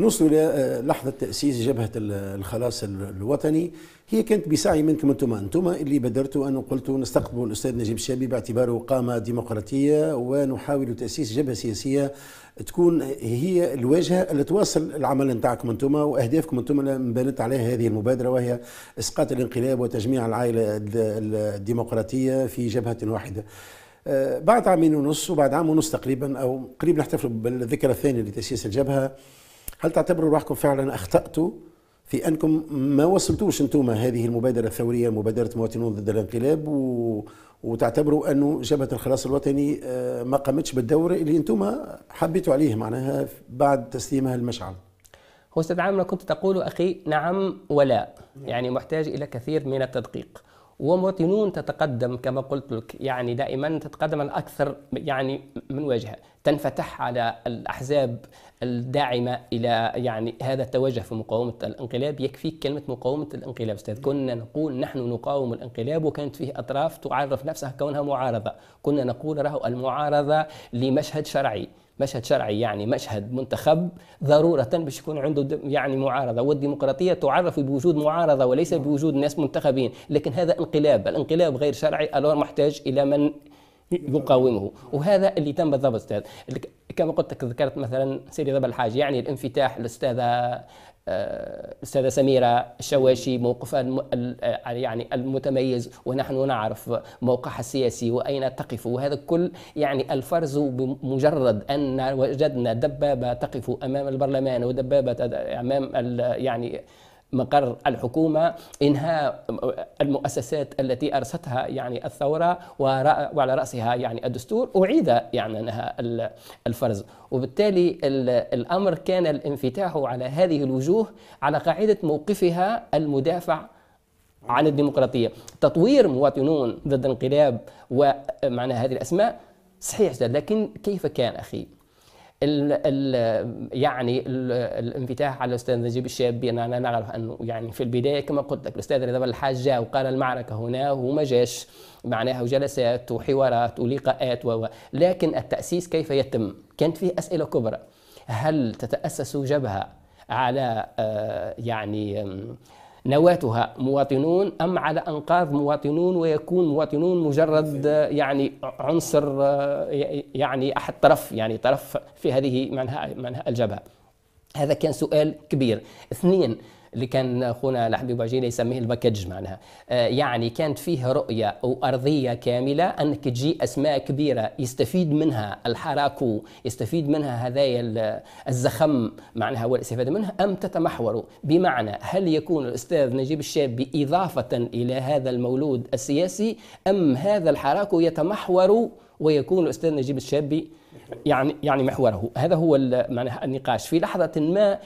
نوصلوا إلى آه، لحظة تأسيس جبهة الخلاص الوطني هي كانت بسعي منكم أنتم أنتم اللي بدرتوا أن قلتوا نستقبل الأستاذ نجيب الشابي باعتباره قامة ديمقراطية ونحاول تأسيس جبهة سياسية تكون هي الواجهة اللي تواصل العمل نتاعكم أنتم وأهدافكم أنتم اللي بنت عليها هذه المبادرة وهي إسقاط الانقلاب وتجميع العائلة الديمقراطية في جبهة واحدة آه، بعد عامين ونص وبعد عام ونص تقريبا أو قريب نحتفل بالذكرى الثانية لتأسيس الجبهة هل تعتبروا روحكم فعلا اخطاتوا في انكم ما وصلتوش انتم هذه المبادره الثوريه مبادره مواطنون ضد الانقلاب و... وتعتبروا انه جبهه الخلاص الوطني آه، ما قامتش بالدور اللي انتم حبيتوا عليه معناها بعد تسليمها المشعل هو استاذ عامر كنت تقول اخي نعم ولا يعني محتاج الى كثير من التدقيق ومواطنون تتقدم كما قلت لك يعني دائما تتقدم على اكثر يعني من وجهه تنفتح على الأحزاب الداعمة إلى يعني هذا التوجه في مقاومة الانقلاب يكفيك كلمة مقاومة الانقلاب أستاذ كنا نقول نحن نقاوم الانقلاب وكانت فيه أطراف تعرف نفسها كونها معارضة كنا نقول راه المعارضة لمشهد شرعي مشهد شرعي يعني مشهد منتخب ضرورة باش يكون عنده يعني معارضة والديمقراطية تعرف بوجود معارضة وليس بوجود ناس منتخبين لكن هذا انقلاب الانقلاب غير شرعي ألور محتاج إلى من يقاومه وهذا اللي تم بالضبط استاذ كما قلت لك ذكرت مثلا سيدي ضب الحاج يعني الانفتاح الاستاذه الأستاذة آه، سميرة الشواشي موقفها آه، يعني المتميز ونحن نعرف موقعها السياسي وأين تقف وهذا كل يعني الفرز بمجرد أن وجدنا دبابة تقف أمام البرلمان ودبابة أمام يعني مقر الحكومة إنهاء المؤسسات التي أرستها يعني الثورة وعلى رأسها يعني الدستور أعيد يعني أنها الفرز وبالتالي الأمر كان الانفتاح على هذه الوجوه على قاعدة موقفها المدافع عن الديمقراطية تطوير مواطنون ضد انقلاب ومعنى هذه الأسماء صحيح لكن كيف كان أخي ال الـ يعني الـ الانفتاح على الاستاذ نجيب الشابي انا نعرف انه يعني في البدايه كما قلت لك الاستاذ رضا الحاج جاء وقال المعركه هنا وما جاش معناها وجلسات وحوارات ولقاءات و لكن التاسيس كيف يتم؟ كانت فيه اسئله كبرى هل تتاسس جبهه على آه، يعني نواتها مواطنون أم على أنقاض مواطنون ويكون مواطنون مجرد يعني عنصر يعني أحد طرف يعني طرف في هذه منهاء الجبهة هذا كان سؤال كبير اثنين اللي كان اخونا الحبيب عجيله يسميه الباكج معناها آه، يعني كانت فيه رؤيه وارضيه كامله انك تجي اسماء كبيره يستفيد منها الحراكو يستفيد منها هذايا الزخم معناها والاستفاده منها ام تتمحور بمعنى هل يكون الاستاذ نجيب الشابي اضافه الى هذا المولود السياسي ام هذا الحراك يتمحور ويكون الاستاذ نجيب الشابي يعني يعني محوره هذا هو معناها النقاش في لحظه ما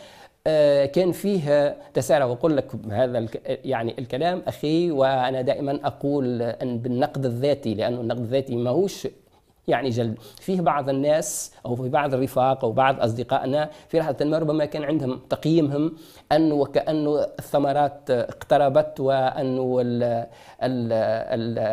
آه، كان فيه تسارع وأقول لك هذا يعني الكلام أخي وأنا دائما أقول أن بالنقد الذاتي لأنه النقد الذاتي ماهوش يعني جلد فيه بعض الناس أو في بعض الرفاق أو بعض أصدقائنا في رحلة ما ربما كان عندهم تقييمهم أنه وكأنه الثمرات اقتربت وأنه الـ ال ال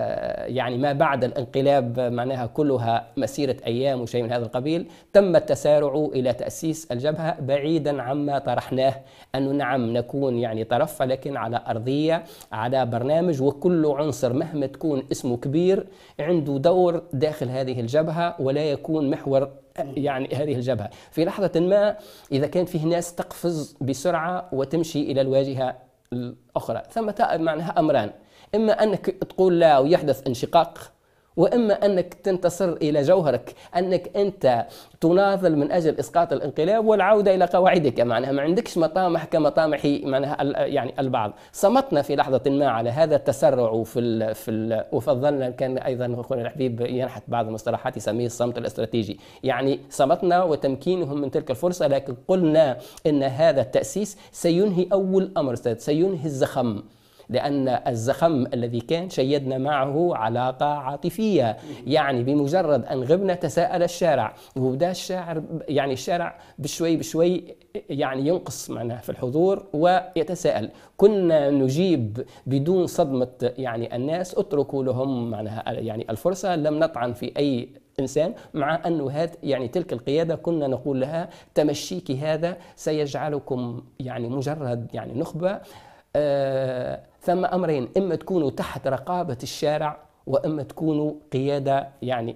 يعني ما بعد الانقلاب معناها كلها مسيرة أيام وشيء من هذا القبيل تم التسارع إلى تأسيس الجبهة بعيدا عما طرحناه أنه نعم نكون يعني طرف لكن على أرضية على برنامج وكل عنصر مهما تكون اسمه كبير عنده دور داخل هذه الجبهة ولا يكون محور يعني هذه الجبهة في لحظة ما إذا كان فيه ناس تقفز بسرعة وتمشي إلى الواجهة الأخرى ثم معناها أمران إما أنك تقول لا ويحدث انشقاق واما انك تنتصر الى جوهرك انك انت تناضل من اجل اسقاط الانقلاب والعوده الى قواعدك معناها ما عندكش مطامح كمطامح معناها يعني البعض صمتنا في لحظه ما على هذا التسرع في الـ في الـ وفضلنا كان ايضا اخونا الحبيب ينحت بعض المصطلحات يسميه الصمت الاستراتيجي يعني صمتنا وتمكينهم من تلك الفرصه لكن قلنا ان هذا التاسيس سينهي اول امر سينهي الزخم لأن الزخم الذي كان شيدنا معه علاقة عاطفية يعني بمجرد أن غبنا تساءل الشارع وبدا الشاعر يعني الشارع بشوي بشوي يعني ينقص معناه في الحضور ويتساءل كنا نجيب بدون صدمة يعني الناس اتركوا لهم معناها يعني الفرصة لم نطعن في أي انسان مع انه هات يعني تلك القياده كنا نقول لها تمشيك هذا سيجعلكم يعني مجرد يعني نخبه آه، ثم امرين اما تكونوا تحت رقابه الشارع واما تكونوا قياده يعني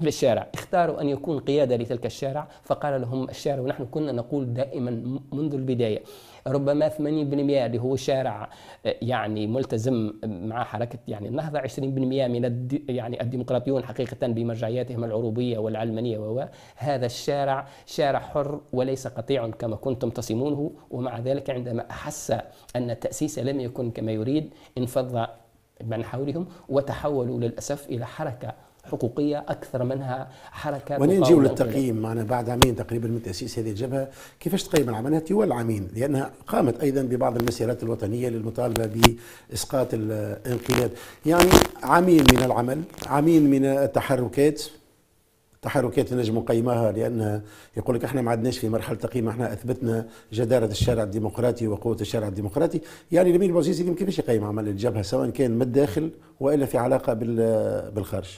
للشارع، اختاروا ان يكون قياده لتلك الشارع، فقال لهم الشارع ونحن كنا نقول دائما منذ البدايه ربما 80% اللي هو شارع آه، يعني ملتزم مع حركه يعني النهضه 20% من يعني الديمقراطيون حقيقه بمرجعياتهم العروبيه والعلمانيه و هذا الشارع شارع حر وليس قطيع كما كنتم تصمونه ومع ذلك عندما احس ان التاسيس لم يكن كما يريد انفض من حولهم وتحولوا للأسف إلى حركة حقوقية أكثر منها حركة وين نجيو للتقييم معنا بعد عامين تقريبا من تأسيس هذه الجبهة كيفاش تقيم العملية طوال والعامين لأنها قامت أيضا ببعض المسيرات الوطنية للمطالبة بإسقاط الانقلاب يعني عامين من العمل عامين من التحركات تحركات نجم قيمها لانها يقول لك احنا ما عدناش في مرحله تقييم احنا اثبتنا جداره الشارع الديمقراطي وقوه الشارع الديمقراطي يعني الامير بوزيزي يمكن يقيم عمل الجبهه سواء كان من الداخل والا في علاقه بالخارج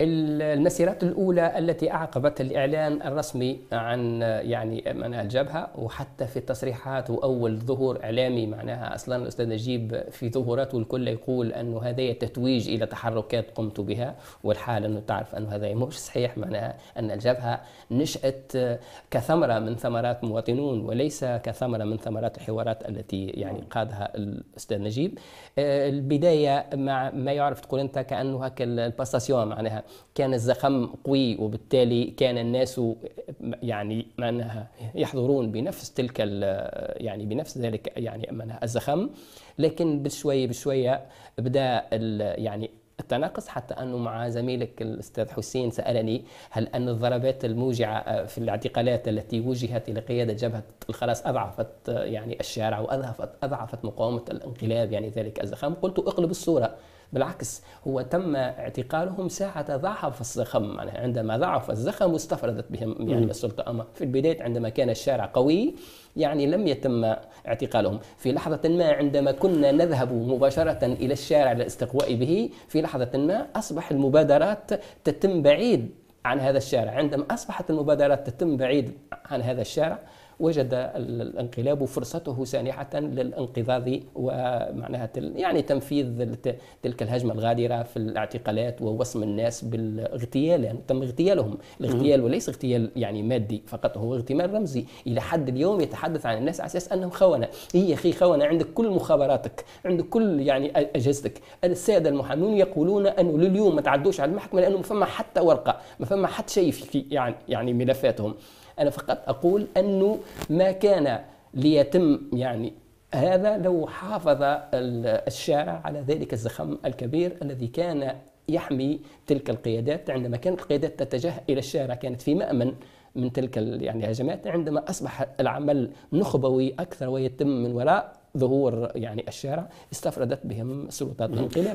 المسيرات الأولى التي أعقبت الإعلان الرسمي عن يعني معناها الجبهة وحتى في التصريحات وأول ظهور إعلامي معناها أصلا الأستاذ نجيب في ظهوراته الكل يقول أنه هذا تتويج إلى تحركات قمت بها والحال أنه تعرف أنه هذا مش صحيح معناها أن الجبهة نشأت كثمرة من ثمرات مواطنون وليس كثمرة من ثمرات الحوارات التي يعني قادها الأستاذ نجيب آه، البداية مع ما يعرف تقول أنت كأنه هكا الباستاسيون معناها كان الزخم قوي وبالتالي كان الناس يعني منها يحضرون بنفس تلك يعني بنفس ذلك يعني منها الزخم لكن بشويه بشويه بدا يعني التناقص حتى انه مع زميلك الاستاذ حسين سالني هل ان الضربات الموجعه في الاعتقالات التي وجهت الى قياده جبهه الخلاص اضعفت يعني الشارع واضعفت اضعفت مقاومه الانقلاب يعني ذلك الزخم قلت اقلب الصوره بالعكس هو تم اعتقالهم ساعة ضعف الزخم يعني عندما ضعف الزخم واستفردت بهم يعني السلطة أما في البداية عندما كان الشارع قوي يعني لم يتم اعتقالهم في لحظة ما عندما كنا نذهب مباشرة إلى الشارع للاستقواء به في لحظة ما أصبح المبادرات تتم بعيد عن هذا الشارع عندما أصبحت المبادرات تتم بعيد عن هذا الشارع وجد الانقلاب فرصته سانحة للانقضاض ومعناها يعني تنفيذ تلك الهجمة الغادرة في الاعتقالات ووصم الناس بالاغتيال يعني تم اغتيالهم الاغتيال وليس اغتيال يعني مادي فقط هو اغتيال رمزي إلى حد اليوم يتحدث عن الناس على أساس أنهم خونة هي أخي خونة عندك كل مخابراتك عندك كل يعني أجهزتك السادة المحامون يقولون أنه لليوم ما تعدوش على المحكمة لأنه ما فما حتى ورقة ما فما حتى شيء في يعني يعني ملفاتهم أنا فقط أقول أنه ما كان ليتم يعني هذا لو حافظ الشارع على ذلك الزخم الكبير الذي كان يحمي تلك القيادات عندما كانت القيادات تتجه إلى الشارع كانت في مأمن من تلك يعني الهجمات عندما أصبح العمل نخبوي أكثر ويتم من وراء ظهور يعني الشارع استفردت بهم سلطات الانقلاب